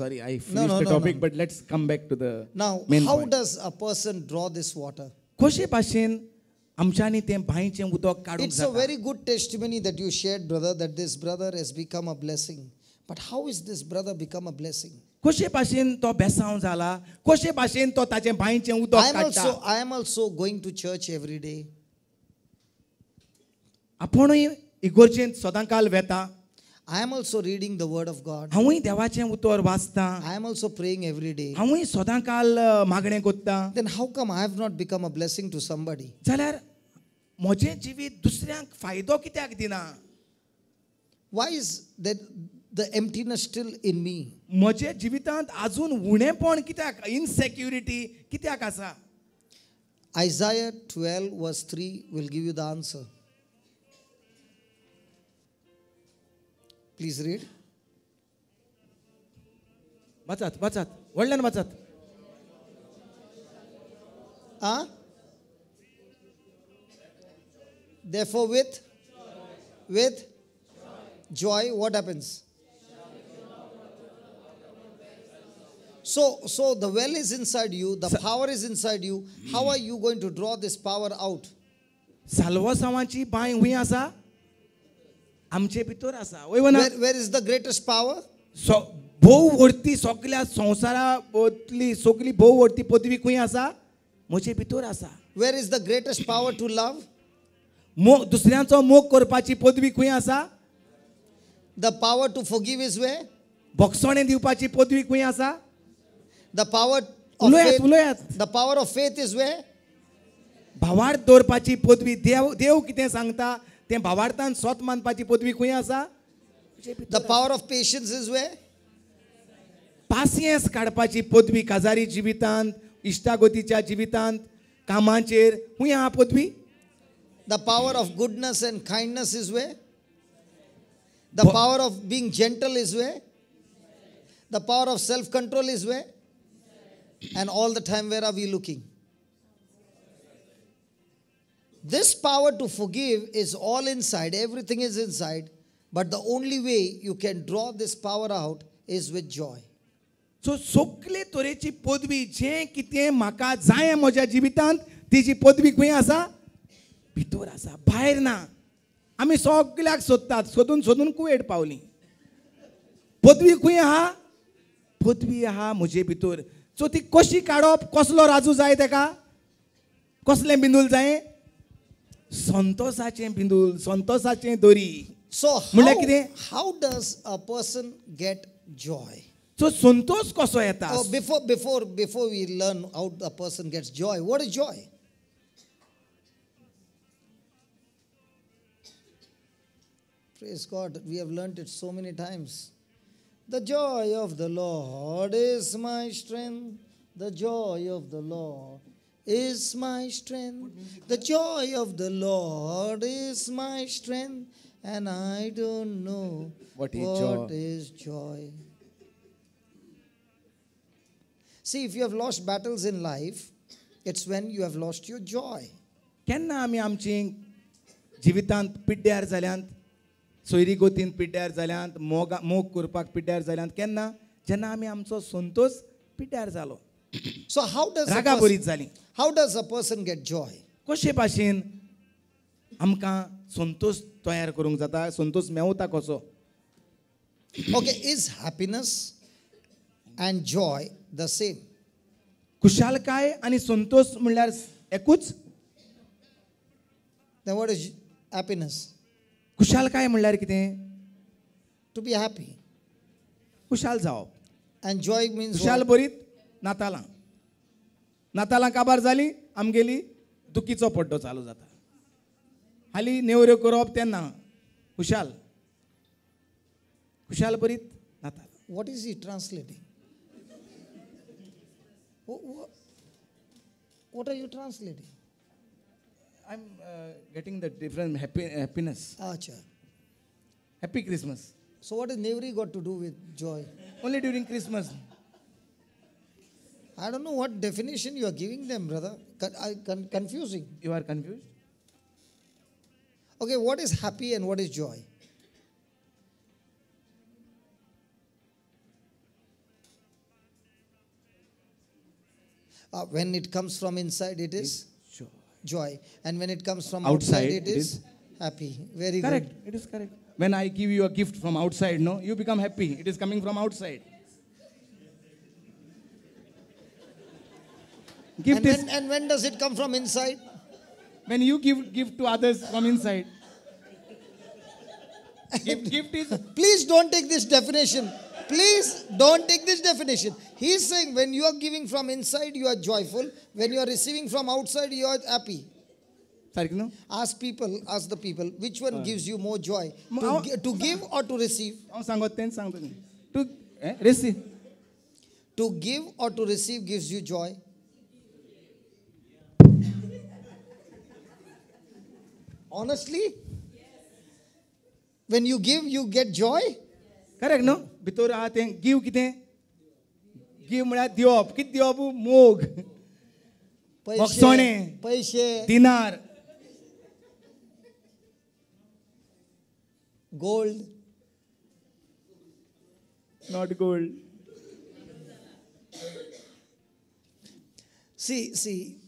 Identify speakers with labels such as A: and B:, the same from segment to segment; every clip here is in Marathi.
A: sorry, I finished no, no, the topic, no, but let's come back to the now. Main how point.
B: does a person draw this water? कशे भाशेन आमच्यानी तें बांयचें उदक काडून It's a very good testimony that you shared, brother, that this brother has become a blessing. But how is this brother become a blessing?
A: कशे भाशेन तो बेसांव जाला कशे भाशेन तो ताचें बांयचें
B: उदक I am also I am also going to church every day. आपणूय इगोर्जेंत सदांकाल वेता I am also reading the word of God
A: हांवूय देवाचें उतर वाचता I am also praying every day हांवूय सदां काल मागणें कोत्ता
B: then how come I have not become a blessing to somebody जाल्यार म्हजें जिवीत दुसऱ्यांक फायदो कित्याक दिना why is that the emptiness still
A: in me म्हजे जिवितांत आजून उणेपण कित्याक इनसेक्युरिटी कित्याक आसा
B: Isaiah twelve verse three will give you the answer Please read.
A: What's that? What's that? Well done, what's
B: Huh? Therefore, with with joy, what happens? So, so the well is inside you, the power is inside you. How are you going to draw this power out? Salva samanchi buying we आमचे one where is the greatest power
A: सगळ्या संवसारा संसाराभोतली सगळी भोव वरती पदवी म्हजे भितर आसा where is the greatest power to love मो दुसऱ्यांचो मोग पदवी खुं असा the power to forgive is where भोगणे दिवपाची पदवी खंय असा द पॉवर उलयात उलयात the power of faith is where भावार्ड दवरपाची पदवी देव देव कितें सांगता ते भावार्थान स्वत मानपाची पदवी खंय आसा the power of patience is where पासियेंस काडपाची पदवी काजारी जिवितांत इश्टागोतीच्या
B: जिवितांत कामांचे खंय आहा पदवी the power of goodness and kindness is where the power of being gentle is where the power of self control is where and all the time where are we looking This power to forgive is all inside, everything is inside, but the only way you can draw this power out is with joy. So सगळे तरेची पदवी जे कितें म्हाका
A: जाय म्हज्या जिवितांत तिची पदवी खंय आसा भितर आसा भायर ना आमी सगळ्याक सोदतात सोदून सोदून कुवेट पावली पदवी खंय आहा पदवी आहा म्हजे भितर सो ती कशी काडप कसलो राजू जाय तेका कसलें बिंदूल जाय संतोषाचें बिंदूल संतोषाचें दोरी so
B: get joy? So does a person get joy so संतोष कसो येता before before before we learn how a person gets joy is joy Praise God, we have learned it so many times. The joy of the Lord is my strength. The joy of the Lord is my strength. The joy of the Lord is my strength, and I don't know what is, what joy? is joy. See, if you have lost battles in life, it's when you have lost your joy. केन्ना आमी आमची जिवितांत
A: पिड्ड्यार जाल्यांत सोयरी गोतीन पिड्ड्यार जाल्यांत मोग मोग करपाक पिड्ड्यार जाल्यांत केन्ना जेन्ना आमी आमचो संतोष पिड्ड्यार जालो सो हाऊ डज रागा बरीच जाली how does a person get joy कशे भाशेन आमकां संतोष तयार करूंक जाता संतोष मेवता कसो okay
B: is happiness and joy the same खुशालकाय आणि संतोष म्हणल्यार एकूच वॉट इज हॅपिनस खुशालकाय म्हणल्यार कितें टू बी हॅपी
A: खुशाल जावप अँड जॉय मिन्स खुशाल बरीत नातालां नाताला काबार झाली आमगेली दुखीचो पड्डो चालू जाता हाली करप तेन्ना त्यांना खुशाल खुशाल नाताल what
B: is he translating what are you translating I am getting the different happy अच्छा happy Christmas so what is नेवरी got to do with joy only during Christmas I don't know what definition you are giving them, brother. Con- I, con- confusing. You are confused? Okay, what is happy and what is joy? Uh, when it comes from inside, it is joy. joy. And when it comes from outside, outside it, it is, is, happy. Very correct. good. Correct. It is
A: correct. When I give you a gift from outside, no, you become happy. It is coming from
B: outside. and, when, and when does it come from inside? When you give gift to others from inside. gift, gift is. Please don't take this definition. Please don't take this definition. He's saying when you are giving from inside, you are joyful. When you are receiving from outside, you are happy. Sarikno? Ask people, ask the people, which one uh. gives you more joy? To, to give or to receive? To eh, receive. To give or to receive gives you joy. Honestly? When you give, you get joy? Correct, no? भितर आहा
A: Give गिव Give गिव म्हळ्यार दिवप कितें mog.
B: मोग Paise. Dinar. Gold. not gold. see, see,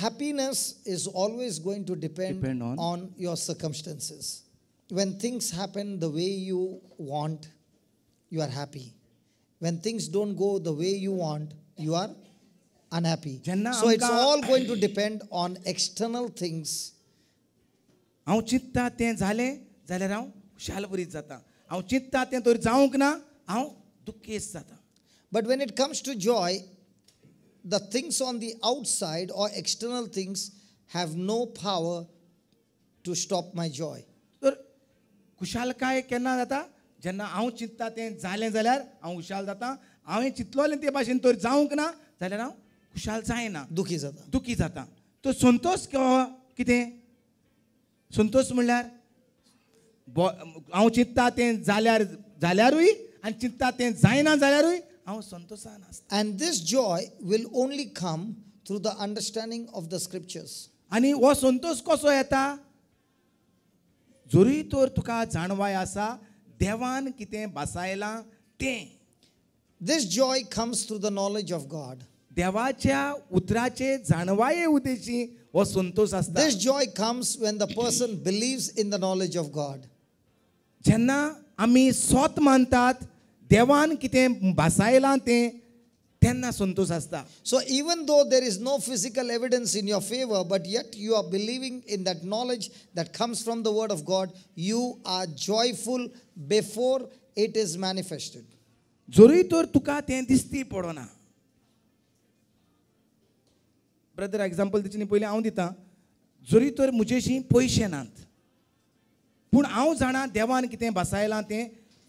B: happiness is always going to depend, depend on? on your circumstances. When things happen the way you want, you are happy. When things don't go the way you want, you are unhappy. So it's all going to depend on external things. हांव
A: चिंत्ता तें जालें जाल्यार हांव शालबरीत जाता हांव चिंत्ता तें तर जावंक ना
B: हांव दुखेस जाता but when it comes to joy the things on the outside or external things have no power to stop my joy. तर कुशाल काय केन्ना जाता जेन्ना हांव चिंतता तें जालें
A: जाल्यार हांव हुशाल जाता हांवें चिंतलोलें ते भाशेन तर जावंक ना जाल्यार हांव खुशाल जायना दुखी जाता दुखी जाता तो संतोष कितें संतोश म्हणल्यार हांव चिंतता तें जाल्यार जाल्यारूय आनी
B: चिंतता तें जायना जाल्यारूय
A: हा संतोषांड
B: this joy will only come through the understanding of the scriptures आणि संतोष कसो येता
A: जरी तर तुका जाणवाय आसा देवान कितें भासयला
B: तें this joy comes through the knowledge of God देवाच्या उतराचे जाणवाये उदेची हो संतोष असता this joy comes when the person
A: believes in the knowledge of God जेन्ना आमी स्वत मानतात देवान कितें भासायलां तें तेन्ना संतोश आसता
B: so even though there is no physical evidence in your favour but yet you are believing in that knowledge that comes from the word of God you are joyful before it is manifested जरी तर तुका तें दिसती पडना
A: ब्रदर एग्जाम्पल तेचे न्ही पयलीं हांव दितां जरी तर म्हजेशी पयशे नात पूण हांव जाणा देवान कितें भासायलां तें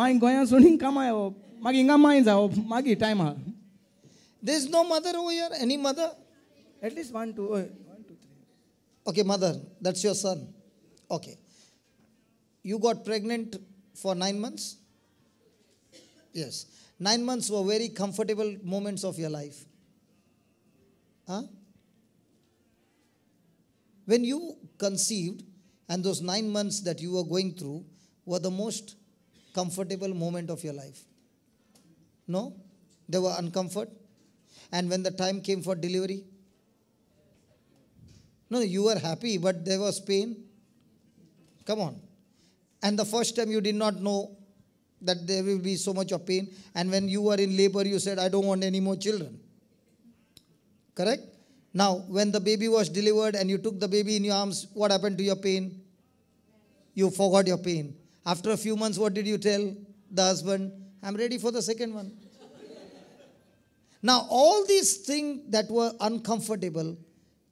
A: There's no
B: mother over here. Any mother? At least मागीर टायम आहा mother, is no mother over you got pregnant for nine months? Yes. Nine months were very comfortable moments of your life. Huh? When you conceived, and those nine months that you were going through were the most comfortable moment of your life? No? They were uncomfort? And when the time came for delivery? No, you were happy, but there was pain. Come on. And the first time you did not know that there will be so much of pain. And when you were in labor, you said, I don't want any more children. Correct? Now, when the baby was delivered and you took the baby in your arms, what happened to your pain? You forgot your pain. After a few months, what did you tell the husband? I'm ready for the second one. now, all these things that were uncomfortable,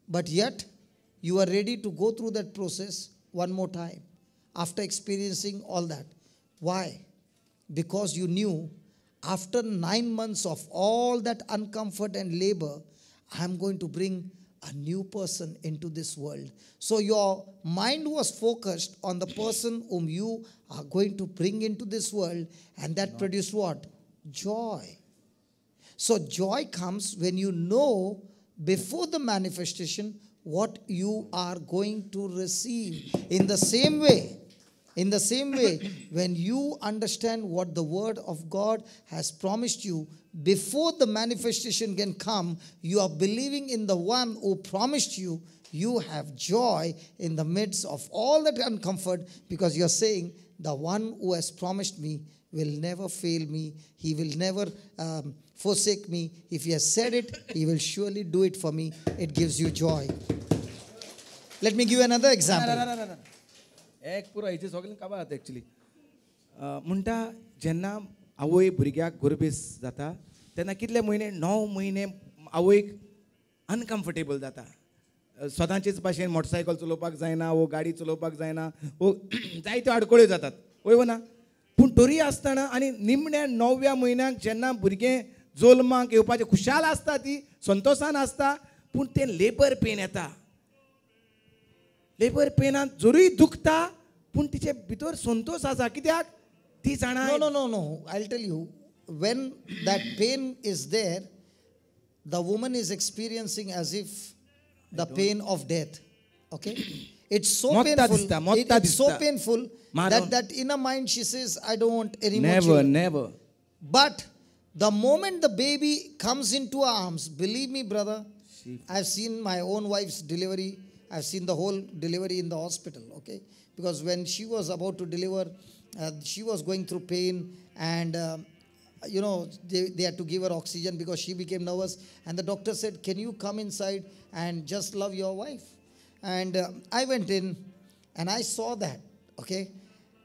B: but yet you are ready to go through that process one more time after experiencing all that. Why? Because you knew after nine months of all that uncomfort and labor, I'm going to bring a new person into this world. So your mind was focused on the person whom you are going to bring into this world, and that no. produced what? Joy. So joy comes when you know before the manifestation what you are going to receive. In the same way, in the same way, when you understand what the Word of God has promised you, before the manifestation can come, you are believing in the one who promised you, you have joy in the midst of all that uncomfort because you're saying, The one who has promised me will never fail me. He will never um, forsake me. If He has said it, He will surely do it for me. It gives you joy. Let me give you another example.
A: एक पुरो हेचे सगळें काबार जाता एक्चुअली? मुंडा जेन्ना आवय भुरग्याक गोरबेस जाता तेन्ना कितले म्हयने णव म्हयने आवयक अनकम्फर्टेबल जाता स्वताचेच भाशेन मोटरसायकल चलोवपाक जायना वो गाडी चलोवपाक जायना वो जायत्यो आडखळ्यो जातात होय ना पूण तरी आसतना आनी निमण्या णव्या म्हयन्याक जेन्ना भुरगें जोल्मांक येवपाचें खुशाल आसता ती संतोशान आसता पूण तें लेबर पेन येता लेबर पेनांत जरूय दुखता
B: पूण तिचे भितर संतोष आसा कित्याक No, no, no, no. I'll tell you. When that pain is there, the woman is experiencing as if the pain of death. Okay? It's so painful. It, it's so painful that, that in her mind she says, I don't want any more. Never, children. never. But the moment the baby comes into her arms, believe me, brother, I've seen my own wife's delivery. I've seen the whole delivery in the hospital, okay? Because when she was about to deliver, uh, she was going through pain and uh, you know they, they had to give her oxygen because she became nervous and the doctor said can you come inside and just love your wife and um, i went in and i saw that okay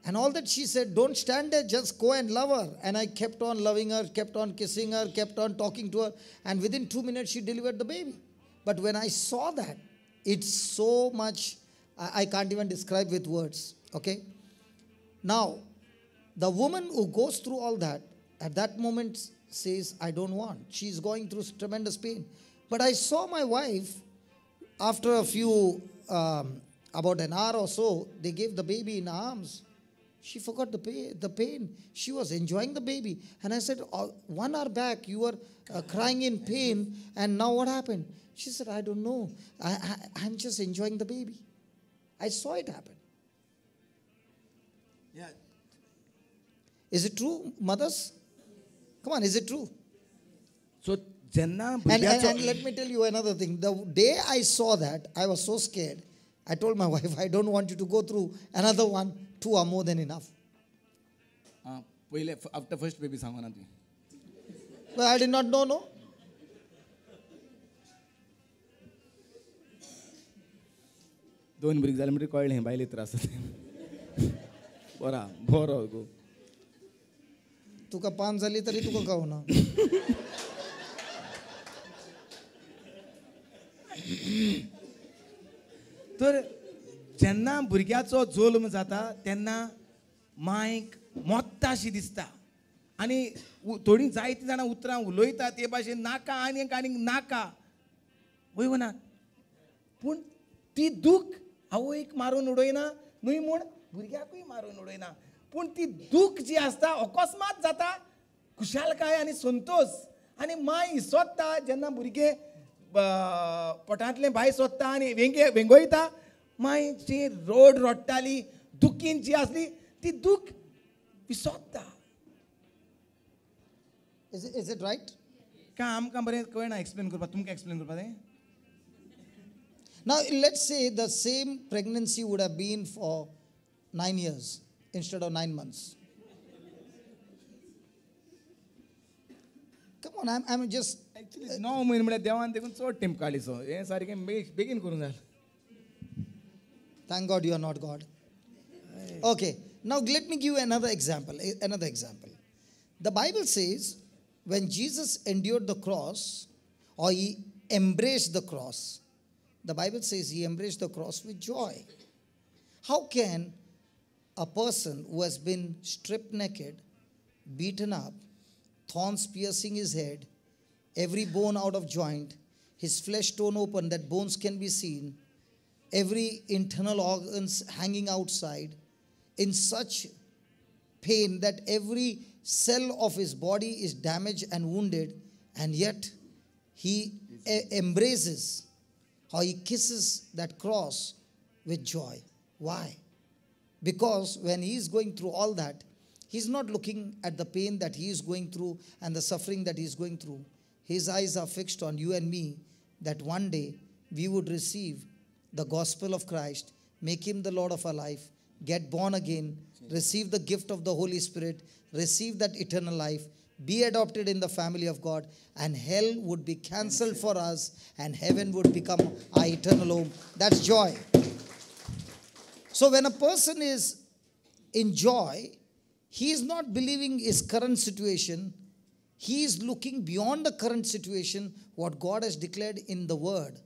B: and all that she said don't stand there just go and love her and i kept on loving her kept on kissing her kept on talking to her and within 2 minutes she delivered the baby but when i saw that it's so much I, I can't even describe with words okay now, the woman who goes through all that at that moment says, I don't want. She's going through tremendous pain. But I saw my wife after a few, um, about an hour or so, they gave the baby in arms. She forgot the pain, the pain. She was enjoying the baby. And I said, oh, one hour back, you were uh, crying in pain, and now what happened? She said, I don't know. I, I, I'm just enjoying the baby. I saw it happen. Is it true, mothers? Come on, is it true? So ज्यांना and, and, and let me tell you another thing. The day I saw that, I was so scared. I told my wife, I don't want you to go through another one. Two are more than enough.
A: after first baby, baby सांगो
B: But I did not know, no.
A: दोन ब्रिक झाले म्हणजे कळले बायले त्रास जाता बोरा बोरो go.
B: तुका पान झाली तरी तुका का होणार
A: तर जेन्ना भुरग्याचो जल्म जाता तेन्ना मायक मोत्ताशी दिसता आनी थोडी जायतीं जाणां उतरां उलयता ते भाशेन नाका आनीक आनीक नाका वय म्हणात पूण ती दूख आवयक मारून उडयना न्हय म्हूण भुरग्याकूय मारून उडयना पूण ती दूख जी आसता अकस्मात जाता खुशालकाय आनी संतोश आनी माय सोदता जेन्ना भुरगे पोटांतलें भाय सोदता आनी वेंगे वेंगोयता माय जी रोड रोडटाली दुखीन जी आसली ती दूख विसोदता इज इज इट रायट काय आमकां बरें कळना एक्सप्लेन करपा तुमकां एक्सप्लेन करपा तें
B: Now, let's say the same pregnancy would have been for nine years. instead of nine months. Come on, I'm, I'm just.
A: Actually, नऊ महिने देवान देखून चड टीम काढली सो हे सारखें बेगीन करूंक out.
B: Thank God you are not God. Okay, now let me give you another example. Eh, another example. The Bible says when Jesus endured the cross or he embraced the cross, the Bible says he embraced the cross with joy. How can a person who has been stripped naked, beaten up, thorns piercing his head, every bone out of joint, his flesh torn open that bones can be seen, every internal organs hanging outside, in such pain that every cell of his body is damaged and wounded, and yet he embraces or he kisses that cross with joy. Why? Because when he is going through all that, he's not looking at the pain that he is going through and the suffering that he is going through. His eyes are fixed on you and me that one day we would receive the gospel of Christ, make him the Lord of our life, get born again, receive the gift of the Holy Spirit, receive that eternal life, be adopted in the family of God, and hell would be cancelled for us, and heaven would become our eternal home. That's joy. So when a person is in joy, he is not believing his current situation. He is looking beyond the current situation, what God has declared in the word.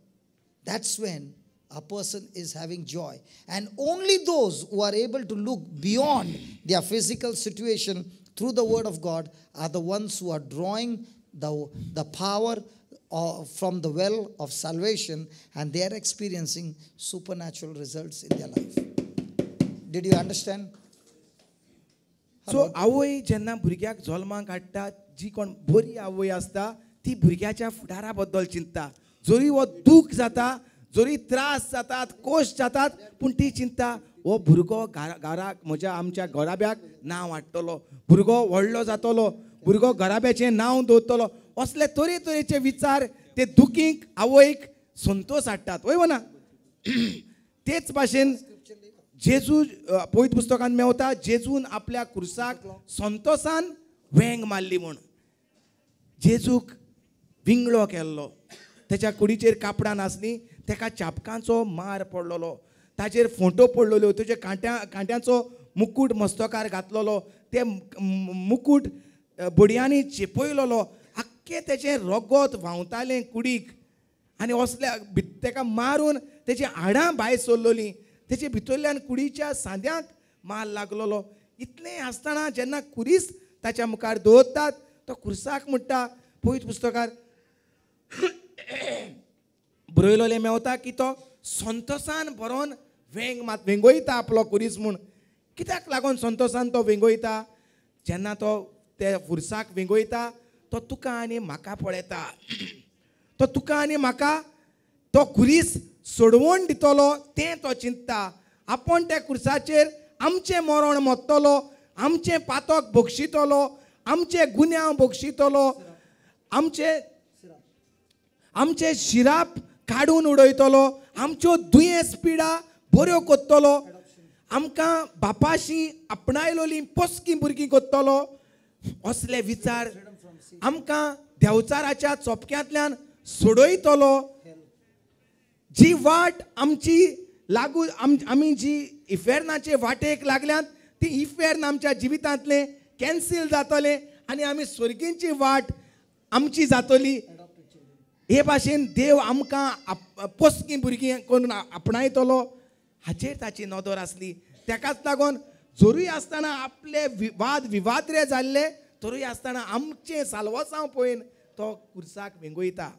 B: That's when a person is having joy. And only those who are able to look beyond their physical situation through the word of God are the ones who are drawing the, the power from the well of salvation and they are experiencing supernatural results in their life. Did you understand so आवय जेन्ना भुरग्याक जल्माक हाडटा
A: जी कोण बरी आवय आसता ती भुरग्याच्या फुडारा बद्दल चिंता जरी हो दूख जाता जरी त्रास जातात कोश जातात पूण ती चिंता हो भुरगो घराक म्हज्या आमच्या घराब्याक नांव हाडटलो भुरगो व्हडलो जातलो भुरगो घराब्याचें नांव दवरतलो असले तरेतरेचे विचार ते दुखींक आवयक संतोष हाडटात वय ना तेच भाशेन जेजू पळयत पुस्तकांत मेवता जेजून आपल्या खुर्साक संतोषान वेंग मारली म्हूण जेजूक विंगडो केल्लो त्याच्या कुडीचेर कापडां नासली तेका चापकांचो मार पडलोलो ताचेर फोटो पडलोल्यो तेजे कांट्या कांट्यांचो मुकूट मस्तकार घातलोलो ते मुकूट बडयांनी चेपयलोलो आख्खें तेचे रगत व्हांवतालें कुडीक आनी असल्या तेका मारून तेजी हाडां भायर सोल्लोली तेजे भितरल्यान कुडीच्या सांद्याक माल लागलो इतले आसतना जेन्ना कुरीस ताच्या मुखार दवरतात तो खुर्साक म्हणटा पयत पुस्तकार बरयलोलें मेवता की तो संतोसान बरोवन वेंग मात वेंगोयता आपलो कुरीस म्हूण कित्याक लागून संतोसान तो वेंगोयता जेन्ना तो त्या फुरसाक वेंगोयता तो तुका आनी म्हाका पळयता तो तुका आनी म्हाका तो कुरीस सोडवण दितलो तें तो चिंतता आपण त्या कुर्साचेर आमचें मरण मोत्तलो आमचें पातोक भोगशितलो आमचे गुन्यांव भोगशितलो आमचे आमचे शिराप काडून उडयतलो आमच्यो दुयेंस पिडा बऱ्यो कोत्तलो आमकां बापाशी आपणायलोलीं पोसकी भुरगीं कोत्तलो असले विचार आमकां देंवचाराच्या चोपक्यांतल्यान सोडयतलो जी वाट आमची लागू आम आमी जी इफेर्नाचे वाटेक लागल्यात ती इफेर्न आमच्या जिवितांतले कॅन्सील जातले आणि आम्ही स्वर्गींची वाट आमची जातली हे भाशेन देव आमकां पोसकीं भुरगीं करून आपणायतलो हाचेर ताची नदर आसली तेकाच लागून जरूय आसतना आपले विवाद विवाद्रे जाल्ले तरूय आसतना आमचें साल्वसांव पळयन तो कुर्साक विंगयता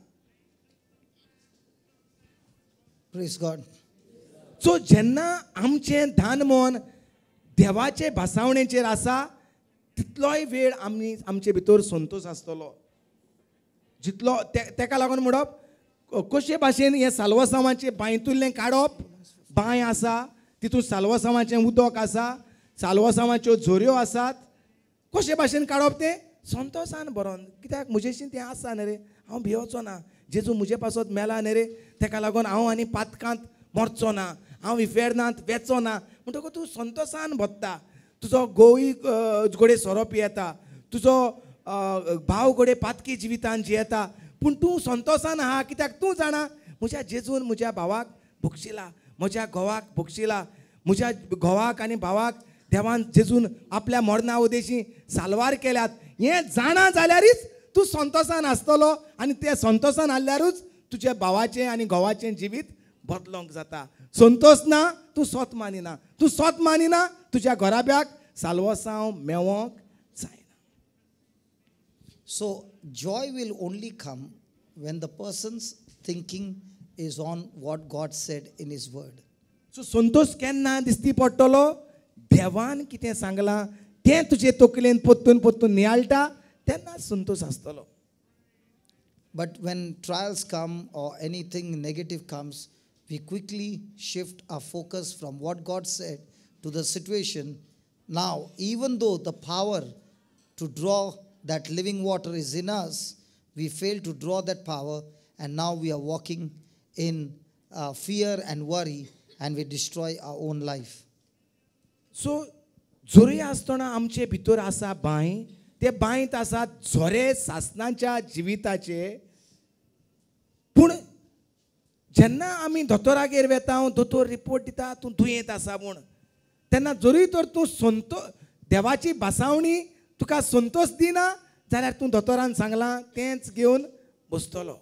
A: प्रेस गॉड सो जेन्ना आमचें धान मन देवाचे भासावणेचेर आसा तितलोय वेळ आमी आमचे भितर संतोश आसतलो जितलो तेका लागून म्हणप कशे भाशेन हें साल्वसांवाचें बांयतुल्लें काडप बांय आसा तितूंत साल्वसांवाचें उदक आसा सालवासांवाच्यो झोऱ्यो आसात कशे भाशेन काडप तें संतोषान बरोवन कित्याक म्हजेशी तें आसा न्हय रे हांव भियोचो ना जेजू म्हजे पासत मेला न्ही रे तेका लागून हांव आनी पातकांत मरचो ना हांव इफेर्नांत वेचो ना म्हणटकच तूं संतोसान भोगता तुजो गोवी घोडे सोरोप येता तुजो भाव घोडे पातकी जिवितान जियेता पूण तूं संतोसान आहा कित्याक तूं जाणा म्हज्या जेजून म्हज्या भावाक भुगशिला म्हज्या घोवाक भुगशिला म्हज्या घोवाक आनी भावाक देवान जेजून आपल्या मरणा उदेशी सालवार केल्यात हें जाणा जाल्यारच तू संतोषान आसतलो आनी ते संतोषान आसल्यारूच तुजे भावाचें आनी घोवाचें जिवीत बदलोंक जाता संतोष ना तूं स्वत मानिना तूं स्वत
B: मानिना तुज्या घोराब्याक साल्वसांव मेवोंक जायना so joy will only come when the person's thinking is on what God said in his word
A: so संतोष केन्ना दिसती पडटलो देवान कितें सांगलां तें तुजे तकलेन पोत्तून पोत्तून नियाळटा
B: त्यांना संतोष असतलो but Wien trials come or anything negative comes we quickly shift our focus from what God said to the situation now even though the power to draw that living water is in us, we fail to draw that power, and now we are walking in uh, fear and worry, and we destroy our own life. So, जोरी आसतना आमचे भितर आसा ते बांयत आसात
A: झोरे सासनाच्या जिविताचे पूण जेन्ना आमी दोतोरागेर वेता हांव दोतोर रिपोर्ट दिता तूं दुयेंत आसा म्हूण तेन्ना जरूय तर तूं संतो देवाची भासावणी तुका संतोश दिना जाल्यार तूं दोतोरान सांगलां तेंच घेवन बसतलो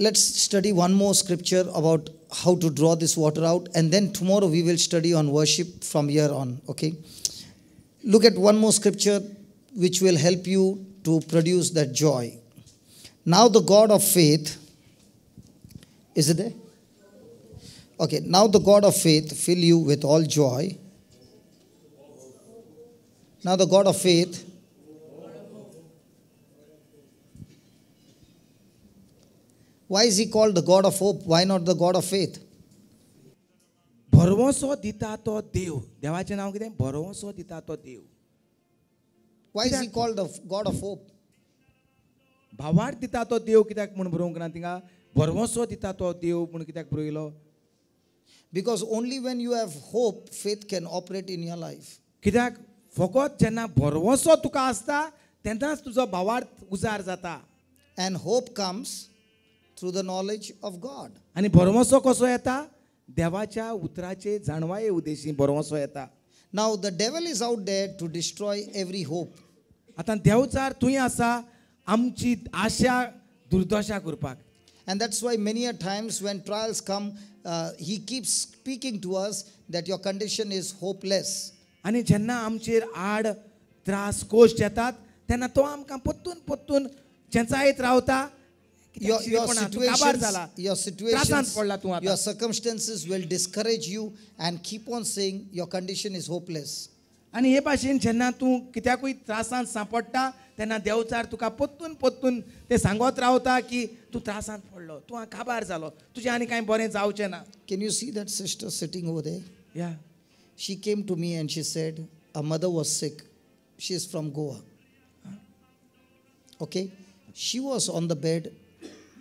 B: let's study one more scripture about how to draw this water out and then tomorrow we will study on worship from here on okay look at one more scripture which will help you to produce that joy. Now, the God of faith, is it there? Okay, now the God of faith fill you with all joy. Now, the God of faith. Why is he called the God of hope? Why not the God of faith? भरवसो दिता
A: तो देव देवाचे नाव कितें भरवसो दिता तो देव why is he called the God of hope भावार्थ दिता तो देव कित्याक म्हूण बरोवंक ना तिंगा भरवसो दिता तो देव म्हूण कित्याक बरयलो because only when you have hope
B: faith can operate in your life
A: कित्याक फकत जेन्ना भरवसो तुका आसता
B: तेन्नाच तुजो भावार्थ उजार जाता and hope comes through the knowledge of God
A: आणि भरवसो कसो येता देवाच्या उतराचे जाणवाये उद्देशी बरोसो येता now the devil is out there to destroy every hope आता देवचार थंय असा आमची आशा दुर्दशा करपाक
B: and that's why many a times when trials come he he speaking to us that that condition is hopeless आणि जेन्ना आमचेर आड त्रास कोश्ट येतात तेन्ना तो आमकां पोत्तून पोत्तून चेंचायत रावता
A: your, your, situations,
B: your circumstances will discourage you and keep on saying your condition is hopeless. And he passion jenna tu kitya koi trasan sampotta
A: tena devchar tu ka potun potun te sangot raota ki tu trasan pollo tu a khabar zalo
B: tu je ani kai bore can you see that sister sitting over there yeah she came to me and she said her mother was sick she is from goa okay she was on the bed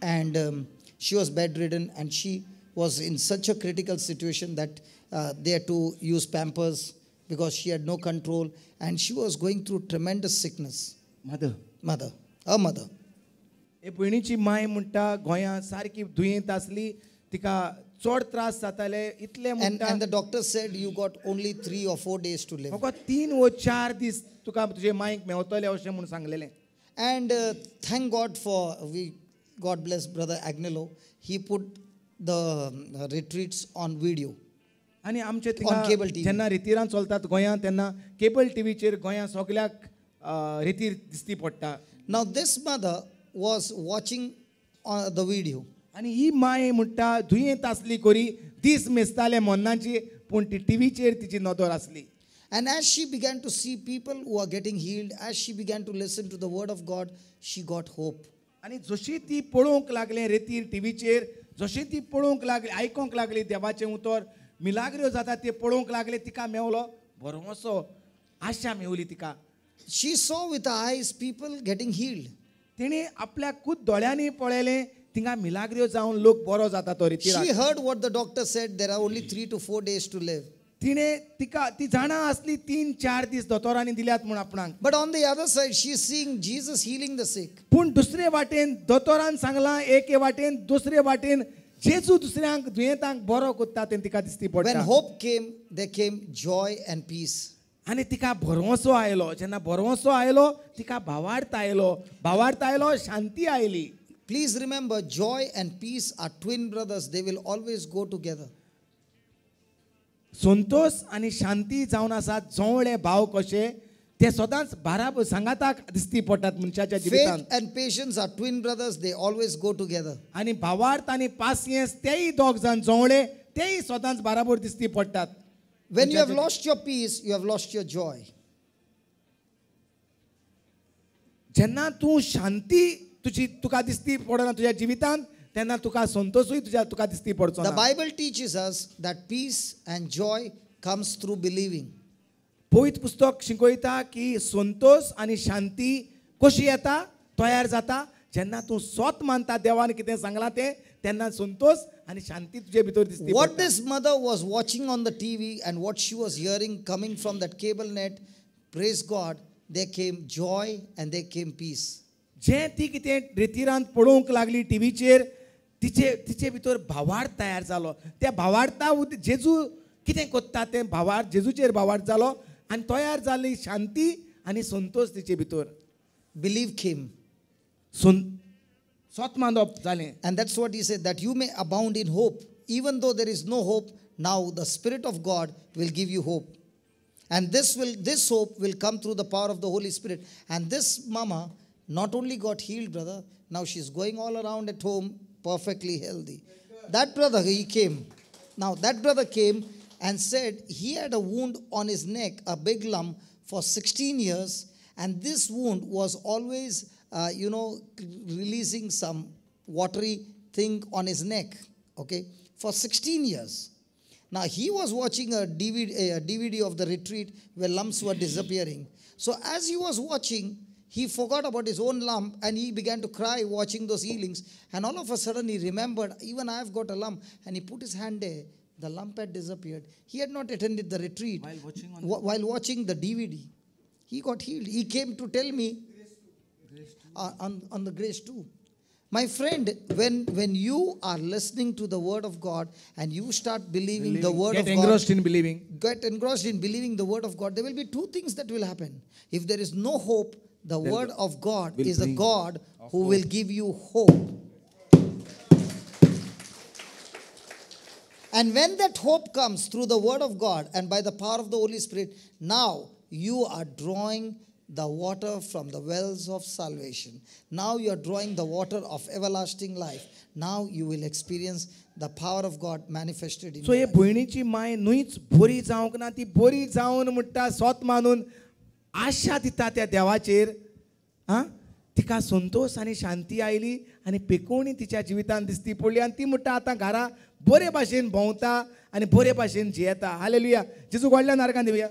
B: and um, she was bedridden and she was in such a critical situation that uh, they had to use pampers because she had no control and she was going through tremendous sickness. Mother. Mother. Her mother.
A: हे भयणीची माय म्हणटा गोंयांत सारकी दुयेंत आसली तिका चड त्रास जाताले इतले and the doctor said you
B: got only 3 or 4 days to live म्हाका 3 व 4 दीस तुका तुजे मायक मेवतले अशें म्हूण सांगलेलें and uh, thank god for we God bless Brother Agnello, he put the retreats on video. आनी आमचे थिंगा
A: जेन्ना रितीरान चलतात गोंयांत तेन्ना केबल टीव्हीचेर गोंया सगळ्याक रितीर दिसती पडटा now this mother was watching the video आनी ही माय म्हणटा धुयेंत आसली कोरी दीस मेजताले मोन्नाची पूण ती
B: टीव्हीचेर तिची नदर आसली And as she began to see people who are getting healed, as she began to listen to the word of God, she got hope. आणि जशी ती पळोवंक लागले रेतीर
A: टीव्हीचेर जशी ती पळोवंक लागली आयकोंक लागली देवाचें उतर मिलाग्र्यो जाता ते पळोवंक लागले तिका मेवलो बरोसो आशा मेवली तिका she so with eyes people getting healed तिणे आपल्या खूद दोळ्यांनी पळयलें तिंगा मिलाग्र्यो जावन लोक बरो जाता तो रिती heard what the doctor said there are only three to four days to live तिने तिका ती जाणा असली तीन चार दीस दोतोरांनी दिल्यात म्हणून आपणाक but on the other side she
B: is seeing Jesus healing the sick
A: पूण दुसरे वाटेन दोतोरान सांगला एके वाटेन दुसरे वाटेन जेजू दुसऱ्यांक दुयेंतांक बरो कोत्ता तें तिका दिसती पडटा when hope came they came joy and peace आणि तिका भरवंसो आयलो जेन्ना भरवंसो आयलो तिका
B: भावार्थ आयलो भावार्थ आयलो शांती आयली please remember joy and peace are twin brothers they will always go together संतोष
A: आणि शांती जावन आसात जोवळे भाव कसे ते सदांच बारा सांगाताक दिसती पडटात मनशाच्या जिवितांत
B: आणि patience are twin brothers they always go together आणि आनी
A: भावार्थ आनी पासियेंस तेय दोग जाण जोवळे तेही सदांच बाराबोर दिसती पडटात when you have lost
B: your peace you have lost your joy
A: जेन्ना तू शांती तुझी तुका दिसती पडना तुझ्या जिवितांत तुका तुका दिसती पडतो the Bible teaches us that peace and joy comes through believing पैत पुस्तक शिकोयता की संतोष आणि शांती कशी येता तयार जाता जेन्ना तू सोत मानता देवाने सांगला ते त्यांना संतोष आणि शांती तुझे भीतर दिसते what
B: this mother was watching on the TV and what she was hearing coming from cable net praise God they came joy and they came peace जे ती किती रितीरांत पळोवंक लागली टीव्हीचेर
A: तिचे तिचे भितर भावार्थ तयार जालो त्या भावार्था जेजू कितें कोत्ता तें भावार्थ जेजूचेर भावार्थ जालो आनी तयार जाली शांती आनी संतोश तिचे भितर
B: बिलीव खेम सोन स्वत मानप जालें and that's what is said that you may abound in hope even though there is no hope now the Spirit of God will give you hope this will will hope will come through the power of the Holy Spirit and this mama not only got got brother now she is going all around at home perfectly healthy. That brother, he came. Now, that brother came and said he had a wound on his neck, a big lump, for 16 years, and this wound was always, uh, you know, releasing some watery thing on his neck, okay, for 16 years. Now, he was watching a DVD, a DVD of the retreat where lumps were disappearing. So, as he was watching, he forgot about his own lump and he began to cry watching those healings. And all of a sudden he remembered, even I've got a lump. And he put his hand there. The lump had disappeared. He had not attended the retreat. While watching, the while watching the DVD, he got healed. He came to tell me uh, on, on the grace too. My friend, when, when you are listening to the word of God and you start believing, believing. the word get of God. Get engrossed in believing. Get engrossed in believing the word of God. There will be two things that will happen. If there is no hope, the word of God is a God who will give you hope. And when that hope comes through the word of God and by the power of the Holy Spirit, now you are drawing the water from the wells of salvation. Now you are drawing the water of everlasting life. Now you will experience the power of God manifested in
A: so your life. So आशा दिता त्या देवाचेर आं तिका संतोष आनी शांती आयली आनी पेकोवणी तिच्या जिवितांत दिसती पडली आनी ती म्हणटा आतां घरा बरे भाशेन भोंवता आनी बरे भाशेन जियेता हाले लुया
B: जेजूक व्हडल्या नारकान दिवया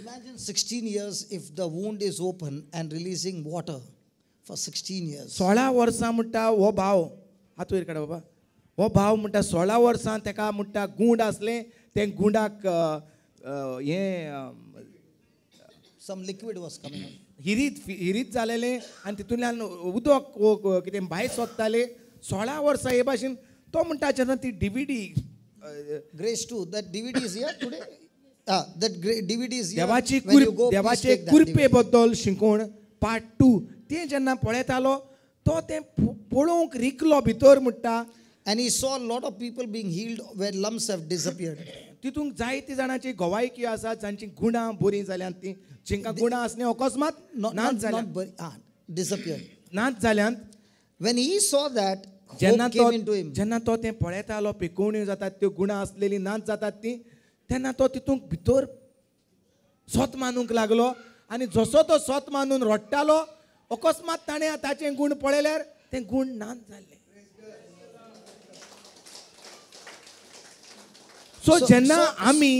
B: imagine sixteen years if the wound is open and releasing water for sixteen years
A: सोळा वर्सां म्हणटा हो भाव वयर काडा बाबा हो भाव म्हणटा सोळा वर्सां तेका म्हणटा गूंड आसलें ते गुंडाक हे सम लिक्विड वॉज कमिंग हिरीत हिरीत जालेले आनी तितूंतल्यान उदक किती कितें भायर सोदताले सोळा वर्सां हे भाशेन तो म्हणटा जेन्ना ती DVD
B: grace to that DVD is here today that DVD is देवाची देवाचे कुरपे
A: बद्दल शिकोण पार्ट टू ते जेन्ना पळयतालो तो तें पळोवंक रिकलो भितर म्हणटा And he saw a lot of people being healed where lumps have disappeared. तितून जायती जाणांची गोवायकी आसा जांची गुणां बरीं जाल्यान ती जिंकां गुणां आसली अकस्मात नाच जाल्यान डिसअपियर नाच जाल्यान when ही saw that जेन्ना तो जेन्ना तो तें पळयतालो पिकोवण्यो जातात त्यो गुणां आसलेली नाच जातात ती तेन्ना तो तितूंक भितर स्वत मानूंक लागलो आनी जसो तो स्वत मानून रडटालो अकस्मात ताणें ताचे गुण पळयल्यार ते गुण नाच जाल्ले सो जेन्ना आम्ही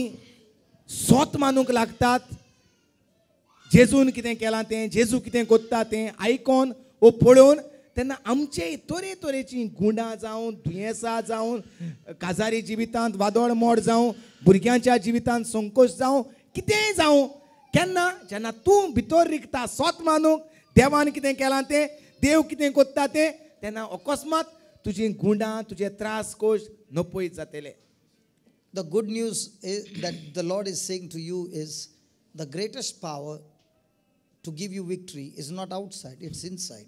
A: सोत मानूक लागतात जेजून कितें केलां तें जेजू कितें कोत्ता तें आयकोन वो पळोवन तेन्ना आमचे तरे तरेचीं गुणां जावं दुयेंसां जावं काजारी जिवितांत वादळ मोड जावं भुरग्यांच्या जिवितांत संकोच जावं कितेंय जावं केन्ना जेन्ना तूं भितर रिकता सोत मानूंक देवान कितें केलां तें देव कितें कोत्ता तें तेन्ना अकस्मात तुजीं गुणां तुजे त्रास कोश नपयत
B: जातले The good news is that the Lord is saying to you is the greatest power to give you victory is not outside, it's inside.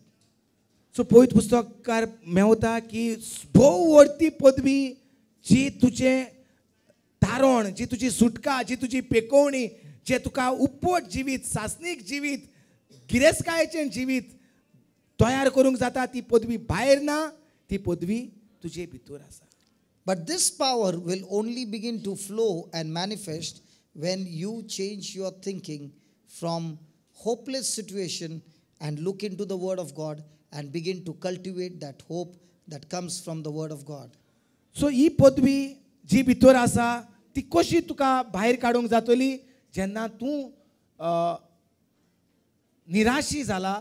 B: So पवित पुस्तककार मेवता की भोव पदवी
A: जी तुजें तारण जी तुजी सुटका जी तुजी पेकवणी जे तुका उपट जिवीत सासनीक जिवीत गिरेस्कायचें जिवीत तयार
B: करूंक जाता ती पदवी भायर ना ती पदवी तुजे भितर आसा But this power will only begin to flow and manifest when you change your thinking from hopeless situation and look into the word of God and begin to cultivate that hope that comes from the word of God. So ही
A: पदवी जी भितर आसा ती कशी तुका भायर काडूंक जातली जेन्ना तू निराशी जाला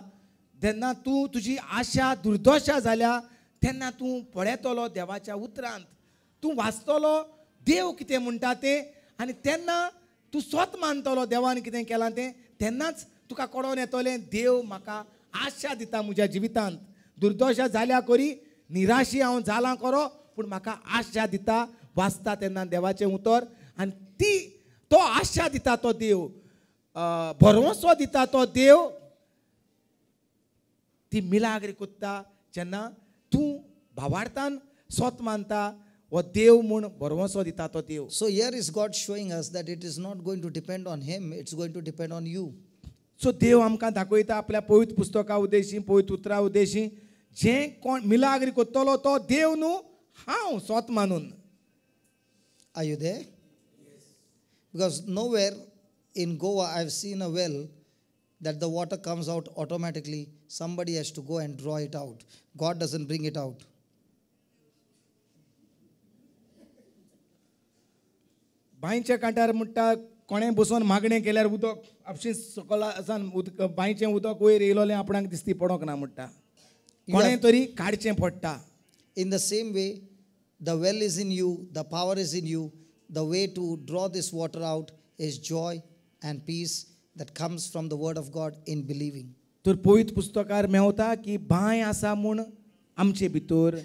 A: तेन्ना तू तुझी आशा दुर्दशा झाल्या तेन्ना तू पळेतलो देवाच्या उतरांत तूं वाचतलो देव कितें म्हणटा तें आनी तेन्ना तूं स्वत मानतलो देवान कितें केलां तें तेन्नाच तुका कळोन येतलें देव म्हाका आशा दिता म्हज्या जिवितांत दुर्दशा जाल्या करी निराशी हांव जालां खरो पूण म्हाका आशा दिता वाचता तेन्ना देवाचें उतर आनी ती तो आशा दिता तो देव भरवंसो दिता तो देव ती मिलाग्री कोत्ता जेन्ना तूं भावार्थान स्वत मानता So here is God showing us that it is not going to depend on him, it's going to depend on you. So, देव आमकां दाखयता आपल्या पवित्र पुस्तका उद्देशी पवित्र उतरा उद्देशी जें कोण मिलाग्री milagri तो देव न्हू हांव स्वत मानून
B: Are you there? Yes. Because nowhere in Goa I've seen a well that the water comes out automatically. Somebody has to go and draw it out. God doesn't bring it out.
A: बांयच्या कांठार म्हणटा कोणें बसून मागणें केल्यार उदक आपशी सकल सावन उदक बांयचें उदक वयर येयलोलें आपणाक दिसती पडोंक ना म्हणटा
B: कोणें तरी काडचें पडटा in the same way the well is in you the power is in you the way to draw this water out is joy and peace that comes from the word of God in believing
A: तर पोयत पुस्तकार मेवता की बांय आसा म्हूण आमचे भितर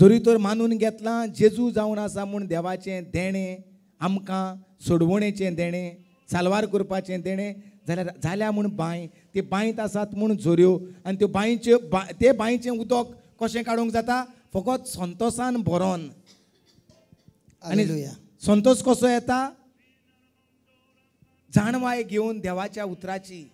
A: जरी तर मानून घेतला जेजू जावन आसा म्हूण देवाचें देणें आमकां सोडवणेचें देणें सालवार करपाचें देणें जाल्यार जाल्या म्हूण बांय ते बांयत आसात म्हूण झऱ्यो आनी त्यो बांयच्यो ते बांयचें उदक कशें काडूंक जाता फकत संतोसान भरोन आनी संतोष कसो येता जाणवाय घेवन देवाच्या उतराची